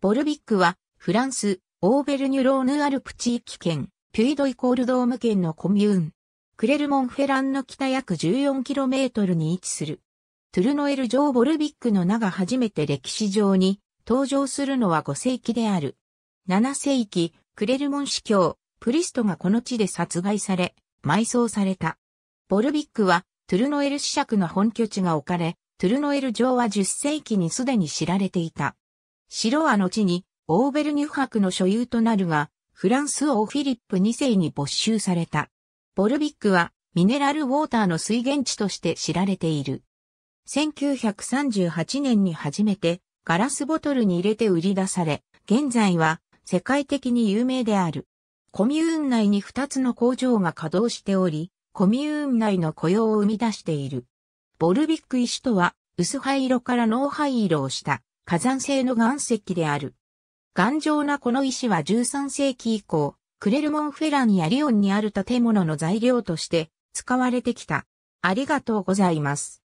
ボルビックは、フランス、オーベルニュローヌアルプ地域圏、ピュイドイコールドーム圏のコミューン。クレルモンフェランの北約 14km に位置する。トゥルノエル城ボルビックの名が初めて歴史上に登場するのは5世紀である。7世紀、クレルモン司教、プリストがこの地で殺害され、埋葬された。ボルビックは、トゥルノエル司爵の本拠地が置かれ、トゥルノエル城は10世紀にすでに知られていた。城は後にオーベルニュ博の所有となるが、フランス王フィリップ2世に没収された。ボルビックはミネラルウォーターの水源地として知られている。1938年に初めてガラスボトルに入れて売り出され、現在は世界的に有名である。コミューン内に2つの工場が稼働しており、コミューン内の雇用を生み出している。ボルビック石とは薄灰色から濃灰色をした火山性の岩石である。頑丈なこの石は13世紀以降、クレルモンフェランやリオンにある建物の材料として使われてきた。ありがとうございます。